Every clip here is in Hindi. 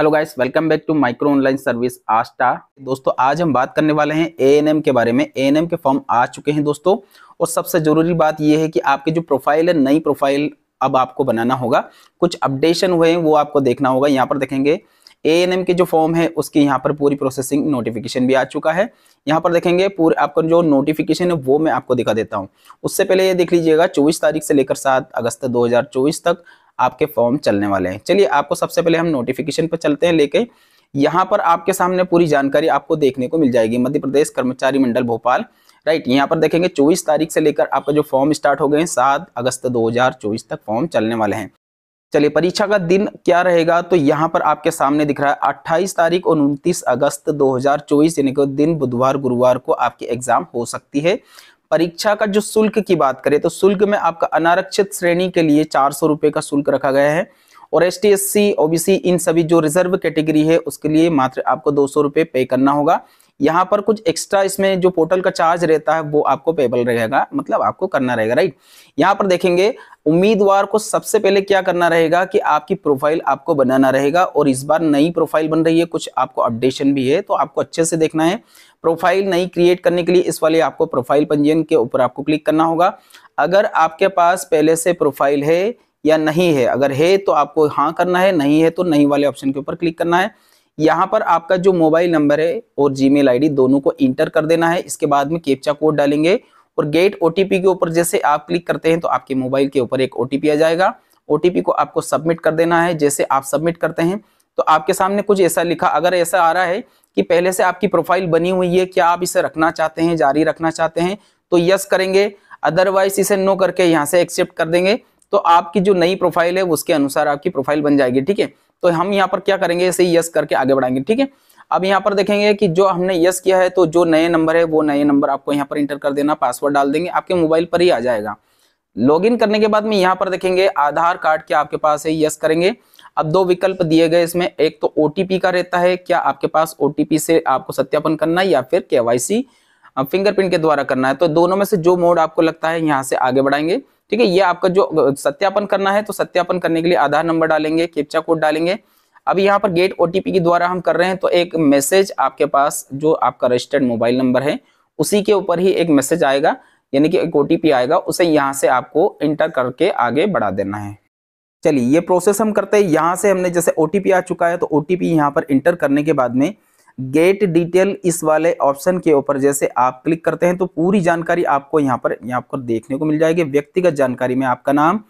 hello guys welcome back to micro online service आस्टा दोस्तों आज हम बात करने वाले हैं एएनएम के बारे में एएनएम के फॉर्म आ चुके हैं दोस्तों और सबसे ज़रूरी बात यह है कि आपके जो प्रोफाइल है नई प्रोफाइल अब आपको बनाना होगा कुछ अपडेशन हुए हैं वो आपको देखना होगा यहाँ पर देखेंगे ए के जो फॉर्म है उसकी यहाँ पर पूरी प्रोसेसिंग नोटिफिकेशन भी आ चुका है यहाँ पर देखेंगे पूरे आपका जो नोटिफिकेशन है वो मैं आपको दिखा देता हूँ उससे पहले ये देख लीजिएगा 24 तारीख से लेकर 7 अगस्त 2024 तक आपके फॉर्म चलने वाले हैं चलिए आपको सबसे पहले हम नोटिफिकेशन पर चलते हैं लेके यहाँ पर आपके सामने पूरी जानकारी आपको देखने को मिल जाएगी मध्य प्रदेश कर्मचारी मंडल भोपाल राइट यहाँ पर देखेंगे 24 तारीख से लेकर आपका जो फॉर्म स्टार्ट हो गए हैं सात अगस्त 2024 तक फॉर्म चलने वाले हैं चलिए परीक्षा का दिन क्या रहेगा तो यहाँ पर आपके सामने दिख रहा है अट्ठाईस तारीख और उनतीस अगस्त 2024 यानी कि दिन बुधवार गुरुवार को आपकी एग्जाम हो सकती है परीक्षा का जो शुल्क की बात करें तो शुल्क में आपका अनारक्षित श्रेणी के लिए चार सौ रुपए का शुल्क रखा गया है और S T S C OBC इन सभी जो रिजर्व कैटेगरी है उसके लिए मात्र आपको दो सौ रुपए पे करना होगा यहाँ पर कुछ एक्स्ट्रा इसमें जो पोर्टल का चार्ज रहता है वो आपको पेबल रहेगा मतलब आपको करना रहेगा राइट यहाँ पर देखेंगे उम्मीदवार को सबसे पहले क्या करना रहेगा कि आपकी प्रोफाइल आपको बनाना रहेगा और इस बार नई प्रोफाइल बन रही है कुछ आपको अपडेशन भी है तो आपको अच्छे से देखना है प्रोफाइल नई क्रिएट करने के लिए इस वाले आपको प्रोफाइल पंजीयन के ऊपर आपको क्लिक करना होगा अगर आपके पास पहले से प्रोफाइल है या नहीं है अगर है तो आपको हाँ करना है नहीं है तो नहीं वाले ऑप्शन के ऊपर क्लिक करना है यहाँ पर आपका जो मोबाइल नंबर है और जीमेल आईडी दोनों को इंटर कर देना है इसके बाद में केपचा कोड डालेंगे और गेट ओटीपी के ऊपर जैसे आप क्लिक करते हैं तो आपके मोबाइल के ऊपर एक ओटीपी आ जाएगा ओटीपी को आपको सबमिट कर देना है जैसे आप सबमिट करते हैं तो आपके सामने कुछ ऐसा लिखा अगर ऐसा आ रहा है कि पहले से आपकी प्रोफाइल बनी हुई है क्या आप इसे रखना चाहते हैं जारी रखना चाहते हैं तो यस करेंगे अदरवाइज इसे नो करके यहाँ से एक्सेप्ट कर देंगे तो आपकी जो नई प्रोफाइल है उसके अनुसार आपकी प्रोफाइल बन जाएगी ठीक है तो हम यहाँ पर क्या करेंगे इसे यस करके आगे बढ़ाएंगे ठीक है अब यहाँ पर देखेंगे कि जो हमने यस किया है तो जो नए नंबर है वो नए नंबर आपको यहाँ पर इंटर कर देना पासवर्ड डाल देंगे आपके मोबाइल पर ही आ जाएगा लॉगिन करने के बाद में यहाँ पर देखेंगे आधार कार्ड क्या आपके पास है यस करेंगे अब दो विकल्प दिए गए इसमें एक तो ओटीपी का रहता है क्या आपके पास ओटीपी से आपको सत्यापन करना है या फिर के फिंगरप्रिंट के द्वारा करना है तो दोनों में से जो मोड आपको लगता है यहाँ से आगे बढ़ाएंगे ठीक है ये आपका जो सत्यापन करना है तो सत्यापन करने के लिए आधार नंबर डालेंगे केपचा कोड डालेंगे अब यहाँ पर गेट ओटीपी के द्वारा हम कर रहे हैं तो एक मैसेज आपके पास जो आपका रजिस्टर्ड मोबाइल नंबर है उसी के ऊपर ही एक मैसेज आएगा यानी कि एक ओटीपी आएगा उसे यहाँ से आपको इंटर करके आगे बढ़ा देना है चलिए ये प्रोसेस हम करते हैं यहाँ से हमने जैसे ओ आ चुका है तो ओ यहाँ पर इंटर करने के बाद में गेट डिटेल इस वाले ऑप्शन के ऊपर जैसे आप क्लिक करते हैं तो पूरी जानकारी आपको यहाँ पर यहाँ पर देखने को मिल जाएगी व्यक्तिगत जानकारी में आपका नाम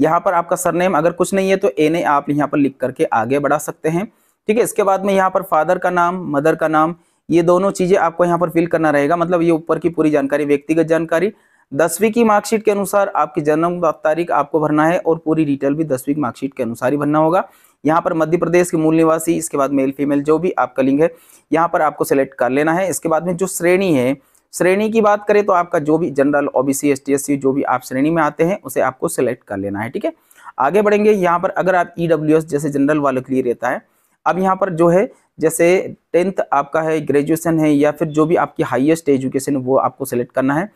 यहाँ पर आपका सरनेम अगर कुछ नहीं है तो एन आप यहाँ पर लिख करके आगे बढ़ा सकते हैं ठीक है इसके बाद में यहाँ पर फादर का नाम मदर का नाम ये दोनों चीज़ें आपको यहाँ पर फिल करना रहेगा मतलब ये ऊपर की पूरी जानकारी व्यक्तिगत जानकारी दसवीं की मार्कशीट के अनुसार आपकी जन्म तारीख आपको भरना है और पूरी डिटेल भी दसवीं की मार्कशीट के अनुसार ही भरना होगा यहाँ पर मध्य प्रदेश के मूल निवासी इसके बाद मेल फीमेल जो भी आपका लिंग है यहाँ पर आपको सेलेक्ट कर लेना है इसके बाद में जो श्रेणी है श्रेणी की बात करें तो आपका जो भी जनरल ओबीसी एस टी जो भी आप श्रेणी में आते हैं उसे आपको सेलेक्ट कर लेना है ठीक है आगे बढ़ेंगे यहाँ पर अगर आप ई e जैसे जनरल वालों के लिए रहता है अब यहाँ पर जो है जैसे टेंथ आपका है ग्रेजुएशन है या फिर जो भी आपकी हाइएस्ट एजुकेशन वो आपको सेलेक्ट करना है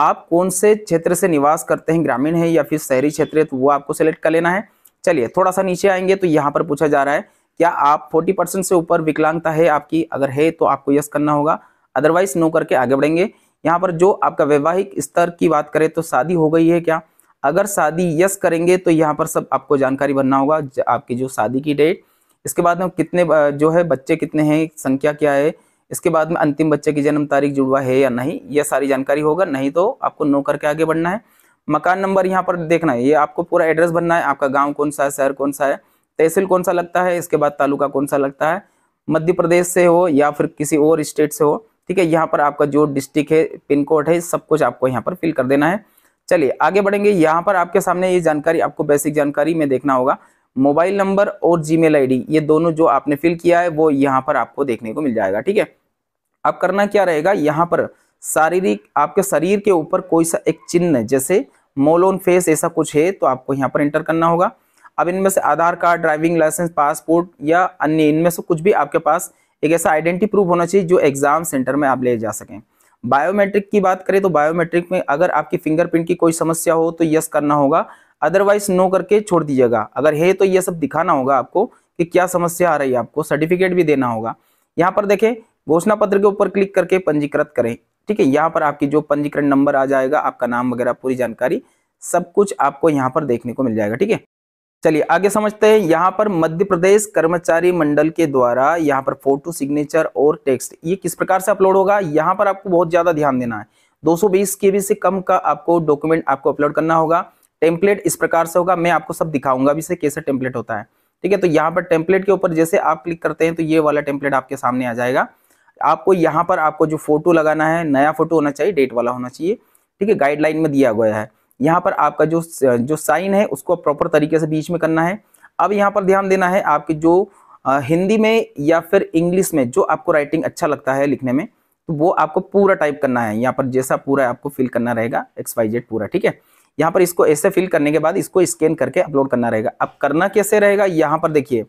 आप कौन से क्षेत्र से निवास करते हैं ग्रामीण है या फिर शहरी क्षेत्र है तो वो आपको सेलेक्ट कर लेना है चलिए थोड़ा सा नीचे आएंगे तो यहाँ पर पूछा जा रहा है क्या आप 40 परसेंट से ऊपर विकलांगता है आपकी अगर है तो आपको यस करना होगा अदरवाइज नो करके आगे बढ़ेंगे यहाँ पर जो आपका वैवाहिक स्तर की बात करें तो शादी हो गई है क्या अगर शादी यस करेंगे तो यहाँ पर सब आपको जानकारी भरना होगा आपकी जो शादी की डेट इसके बाद में कितने जो है बच्चे कितने हैं संख्या क्या है इसके बाद में अंतिम बच्चे की जन्म तारीख जुड़वा है या नहीं यह सारी जानकारी होगा नहीं तो आपको नो करके आगे बढ़ना है मकान नंबर यहाँ पर देखना है ये आपको पूरा एड्रेस बनना है आपका गाँव कौन सा है शहर कौन सा है तहसील कौन सा लगता है इसके बाद तालुका कौन सा लगता है मध्य प्रदेश से हो या फिर किसी और स्टेट से हो ठीक है यहाँ पर आपका जो डिस्ट्रिक्ट है पिन कोड है सब कुछ आपको यहाँ पर फिल कर देना है चलिए आगे बढ़ेंगे यहाँ पर आपके सामने ये जानकारी आपको बेसिक जानकारी में देखना होगा मोबाइल नंबर और जी मेल ये दोनों जो आपने फिल किया है वो यहाँ पर आपको देखने को मिल जाएगा ठीक है अब करना क्या रहेगा यहाँ पर शारीरिक आपके शरीर के ऊपर कोई सा एक चिन्ह जैसे मोलोन फेस ऐसा कुछ है तो आपको यहाँ पर एंटर करना होगा अब इनमें से Aadhaar card driving licence passport या अन्य इनमें से कुछ भी आपके पास एक ऐसा आइडेंटिटी प्रूफ होना चाहिए जो एग्जाम सेंटर में आप ले जा सकें बायोमेट्रिक की बात करें तो बायोमेट्रिक में अगर आपकी फिंगरप्रिंट की कोई समस्या हो तो यस करना होगा अदरवाइज नो करके छोड़ दीजिएगा अगर है तो ये सब दिखाना होगा आपको कि क्या समस्या आ रही है आपको सर्टिफिकेट भी देना होगा यहाँ पर देखें घोषणा पत्र के ऊपर क्लिक करके पंजीकृत करें ठीक है यहाँ पर आपकी जो पंजीकरण नंबर आ जाएगा आपका नाम वगैरह पूरी जानकारी सब कुछ आपको यहाँ पर देखने को मिल जाएगा ठीक है चलिए आगे समझते हैं यहाँ पर मध्य प्रदेश कर्मचारी मंडल के द्वारा यहाँ पर फोटो सिग्नेचर और टेक्स्ट ये किस प्रकार से अपलोड होगा यहाँ पर आपको बहुत ज्यादा ध्यान देना है 220 केबी से कम का आपको डॉक्यूमेंट आपको अपलोड करना होगा टेम्पलेट इस प्रकार से होगा मैं आपको सब दिखाऊंगा अभी से कैसे टेम्पलेट होता है ठीक है तो यहाँ पर टेम्पलेट के ऊपर जैसे आप क्लिक करते हैं तो ये वाला टेम्पलेट आपके सामने आ जाएगा आपको यहाँ पर आपको जो फोटो लगाना है नया फोटो होना चाहिए डेट वाला होना चाहिए ठीक है गाइडलाइन में दिया गया है यहाँ पर आपका जो जो साइन है उसको प्रॉपर तरीके से बीच में करना है अब यहाँ पर ध्यान देना है आपकी जो हिंदी में या फिर इंग्लिश में जो आपको राइटिंग अच्छा लगता है लिखने में तो वो आपको पूरा टाइप करना है यहाँ पर जैसा पूरा आपको फिल करना रहेगा एक्स वाई जेड पूरा ठीक है यहाँ पर इसको ऐसे फिल करने के बाद इसको स्कैन करके अपलोड करना रहेगा अब करना कैसे रहेगा यहाँ पर देखिए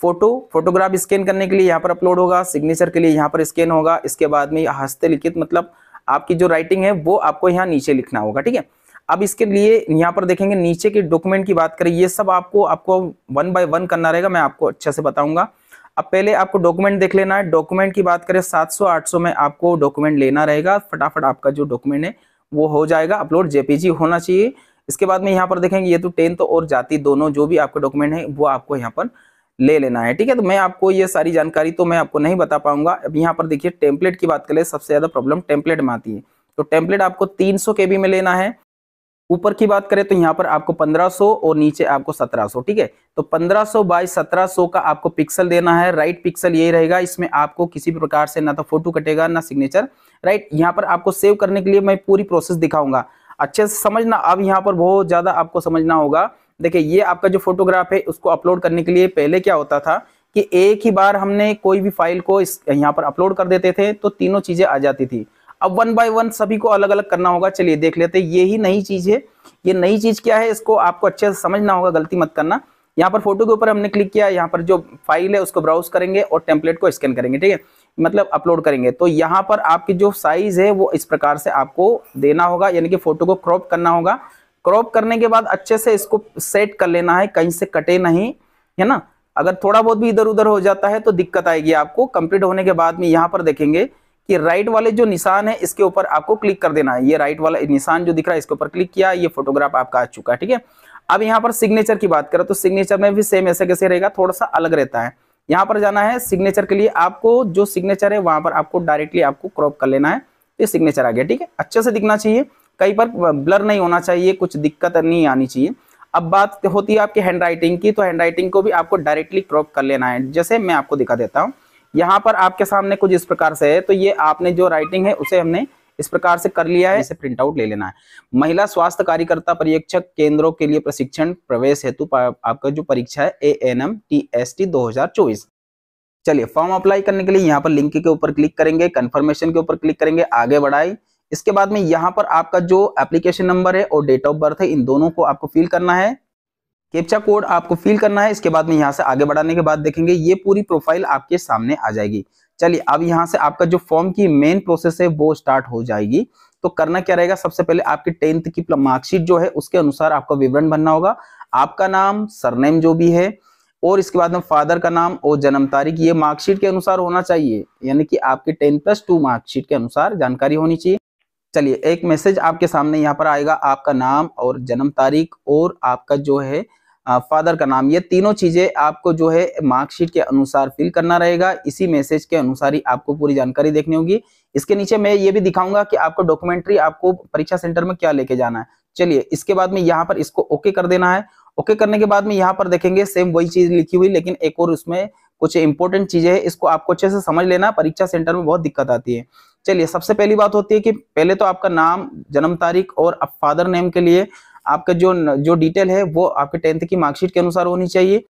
फोटो फोटोग्राफ स्कैन करने के लिए यहाँ पर अपलोड होगा सिग्नेचर के लिए यहाँ पर स्कैन होगा इसके बाद में हस्ते लिखित मतलब आपकी जो राइटिंग है वो आपको यहाँ नीचे लिखना होगा ठीक है अब इसके लिए यहाँ पर देखेंगे नीचे के डॉक्यूमेंट की बात करें ये सब आपको आपको वन बाय वन करना रहेगा मैं आपको अच्छे से बताऊंगा अब पहले आपको डॉक्यूमेंट देख लेना है डॉक्यूमेंट की बात करें 700 800 में आपको डॉक्यूमेंट लेना रहेगा फटाफट आपका जो डॉक्यूमेंट है वो हो जाएगा अपलोड जेपीजी होना चाहिए इसके बाद में यहाँ पर देखेंगे ये तो टेंथ और जाति दोनों जो भी आपका डॉक्यूमेंट है वो आपको यहाँ पर ले लेना है ठीक है तो मैं आपको ये सारी जानकारी तो मैं आपको नहीं बता पाऊंगा अब यहाँ पर देखिए टेम्पलेट की बात करें सबसे ज़्यादा प्रॉब्लम टेम्पलेट में आती है तो टेम्पलेट आपको 300 बी में लेना है ऊपर की बात करें तो यहाँ पर आपको 1500 और नीचे आपको 1700 ठीक है तो 1500 बाई सत्रह का आपको पिक्सल देना है राइट पिक्सल यही रहेगा इसमें आपको किसी भी प्रकार से ना तो फोटो कटेगा ना सिग्नेचर राइट यहाँ पर आपको सेव करने के लिए मैं पूरी प्रोसेस दिखाऊंगा अच्छे से समझना अब यहाँ पर बहुत ज़्यादा आपको समझना होगा देखिए ये आपका जो फोटोग्राफ है उसको अपलोड करने के लिए पहले क्या होता था कि एक ही बार हमने कोई भी फाइल को इस यहाँ पर अपलोड कर देते थे तो तीनों चीज़ें आ जाती थी अब वन बाय वन सभी को अलग अलग करना होगा चलिए देख लेते ये ही नई चीज़ है ये नई चीज़ क्या है इसको आपको अच्छे से समझना होगा गलती मत करना यहाँ पर फोटो के ऊपर हमने क्लिक किया यहाँ पर जो फाइल है उसको ब्राउज करेंगे और टेम्पलेट को स्कैन करेंगे ठीक है मतलब अपलोड करेंगे तो यहाँ पर आपकी जो साइज है वो इस प्रकार से आपको देना होगा यानी कि फोटो को क्रॉप करना होगा क्रॉप करने के बाद अच्छे से इसको सेट कर लेना है कहीं से कटे नहीं है ना अगर थोड़ा बहुत भी इधर उधर हो जाता है तो दिक्कत आएगी आपको कंप्लीट होने के बाद में यहाँ पर देखेंगे कि राइट वाले जो निशान है इसके ऊपर आपको क्लिक कर देना है ये राइट वाला निशान जो दिख रहा है इसके ऊपर क्लिक किया ये फोटोग्राफ आपका आ चुका है ठीक है अब यहाँ पर सिग्नेचर की बात करें तो सिग्नेचर में भी सेम ऐसे कैसे रहेगा थोड़ा सा अलग रहता है यहाँ पर जाना है सिग्नेचर के लिए आपको जो सिग्नेचर है वहां पर आपको डायरेक्टली आपको क्रॉप कर लेना है ये सिग्नेचर आ गया ठीक है अच्छे से दिखना चाहिए कई बार ब्लर नहीं होना चाहिए कुछ दिक्कत नहीं आनी चाहिए अब बात होती है आपके हैंड राइटिंग की तो हैंड राइटिंग को भी आपको डायरेक्टली क्रॉप कर लेना है जैसे मैं आपको दिखा देता हूँ यहाँ पर आपके सामने कुछ इस प्रकार से है तो ये आपने जो राइटिंग है उसे हमने इस प्रकार से कर लिया है इसे प्रिंट आउट ले लेना है महिला स्वास्थ्य कार्यकर्ता परीक्षक केंद्रों के लिए प्रशिक्षण प्रवेश हेतु आपका जो परीक्षा है A N M T S T दो हजार चौबीस चलिए फॉर्म अप्लाई करने के लिए यहाँ पर लिंक के ऊपर क्लिक करेंगे कन्फर्मेशन के ऊपर क्लिक करेंगे आगे बढ़ाई इसके बाद में यहाँ पर आपका जो एप्लीकेशन नंबर है और डेट ऑफ बर्थ है इन दोनों को आपको फिल करना है केपचा कोड आपको फिल करना है इसके बाद में यहाँ से आगे बढ़ाने के बाद देखेंगे ये पूरी प्रोफाइल आपके सामने आ जाएगी चलिए अब यहाँ से आपका जो फॉर्म की मेन प्रोसेस है वो स्टार्ट हो जाएगी तो करना क्या रहेगा सबसे पहले आपकी टेंथ की मार्कशीट जो है उसके अनुसार आपका विवरण भरना होगा आपका नाम सरनेम जो भी है और इसके बाद में फादर का नाम और जन्म तारीख ये मार्कशीट के अनुसार होना चाहिए यानी कि आपकी टेन प्लस टू मार्कशीट के अनुसार जानकारी होनी चाहिए चलिए एक मैसेज आपके सामने यहाँ पर आएगा आपका नाम और जन्म तारीख और आपका जो है फादर का नाम ये तीनों चीज़ें आपको जो है मार्कशीट के अनुसार फिल करना रहेगा इसी मैसेज के अनुसार ही आपको पूरी जानकारी देखनी होगी इसके नीचे मैं ये भी दिखाऊंगा कि आपको डॉक्यूमेंट्री आपको परीक्षा सेंटर में क्या लेके जाना है चलिए इसके बाद में यहाँ पर इसको ओके कर देना है ओके करने के बाद में यहाँ पर देखेंगे सेम वही चीज़ लिखी हुई लेकिन एक और उसमें कुछ इंपोर्टेंट चीज़ें है इसको आपको अच्छे से समझ लेना परीक्षा सेंटर में बहुत दिक्कत आती है चलिए सबसे पहली बात होती है कि पहले तो आपका नाम जन्म तारीख और फादर नेम के लिए आपका जो जो डिटेल है वो आपके टेंथ की मार्कशीट के अनुसार होनी चाहिए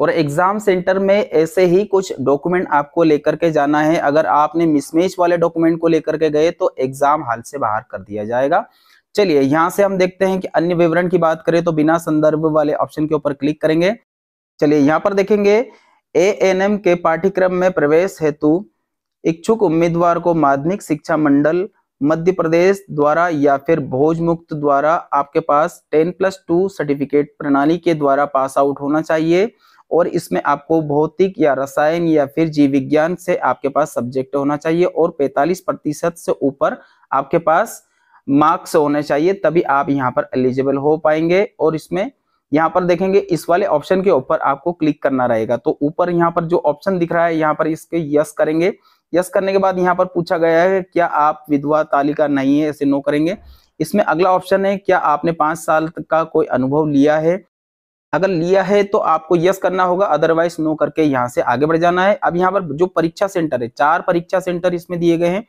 और एग्जाम सेंटर में ऐसे ही कुछ डॉक्यूमेंट आपको लेकर के जाना है अगर आपने मिसमैच वाले डॉक्यूमेंट को लेकर के गए तो एग्जाम हाल से बाहर कर दिया जाएगा चलिए यहाँ से हम देखते हैं कि अन्य विवरण की बात करें तो बिना संदर्भ वाले ऑप्शन के ऊपर क्लिक करेंगे चलिए यहाँ पर देखेंगे ए एन एम के पाठ्यक्रम में प्रवेश हेतु इच्छुक उम्मीदवार को माध्यमिक शिक्षा मंडल मध्य प्रदेश द्वारा या फिर भोज मुक्त द्वारा आपके पास टेन प्लस टू सर्टिफिकेट प्रणाली के द्वारा पास आउट होना चाहिए और इसमें आपको भौतिक या रसायन या फिर जीव विज्ञान से आपके पास सब्जेक्ट होना चाहिए और 45 प्रतिशत से ऊपर आपके पास मार्क्स होने चाहिए तभी आप यहाँ पर एलिजिबल हो पाएंगे और इसमें यहाँ पर देखेंगे इस वाले ऑप्शन के ऊपर आपको क्लिक करना रहेगा तो ऊपर यहाँ पर जो ऑप्शन दिख रहा है यहाँ पर इसके यस करेंगे यस करने के बाद यहाँ पर पूछा गया है क्या आप विधवा तालिका नहीं है ऐसे नो करेंगे इसमें अगला ऑप्शन है क्या आपने पांच साल तक का कोई अनुभव लिया है अगर लिया है तो आपको यस करना होगा अदरवाइज नो करके यहाँ से आगे बढ़ जाना है अब यहाँ पर जो परीक्षा सेंटर है चार परीक्षा सेंटर इसमें दिए गए हैं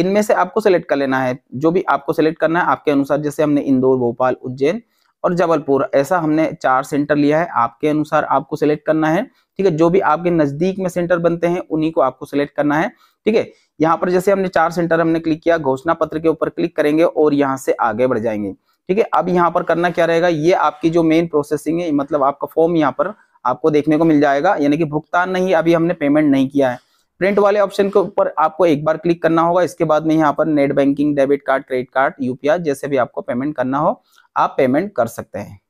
इनमें से आपको सेलेक्ट कर लेना है जो भी आपको सेलेक्ट करना है आपके अनुसार जैसे हमने इंदौर भोपाल उज्जैन और जबलपुर ऐसा हमने चार सेंटर लिया है आपके अनुसार आपको सेलेक्ट करना है ठीक है जो भी आपके नजदीक में सेंटर बनते हैं उन्हीं को आपको सिलेक्ट करना है ठीक है यहाँ पर जैसे हमने चार सेंटर हमने क्लिक किया घोषणा पत्र के ऊपर क्लिक करेंगे और यहाँ से आगे बढ़ जाएंगे ठीक है अब यहाँ पर करना क्या रहेगा ये आपकी जो मेन प्रोसेसिंग है मतलब आपका फॉर्म यहाँ पर आपको देखने को मिल जाएगा यानी कि भुगतान नहीं अभी हमने पेमेंट नहीं किया है प्रिंट वाले ऑप्शन के ऊपर आपको एक बार क्लिक करना होगा इसके बाद में यहाँ पर net banking debit card credit card UPI जैसे भी आपको पेमेंट करना हो आप पेमेंट कर सकते हैं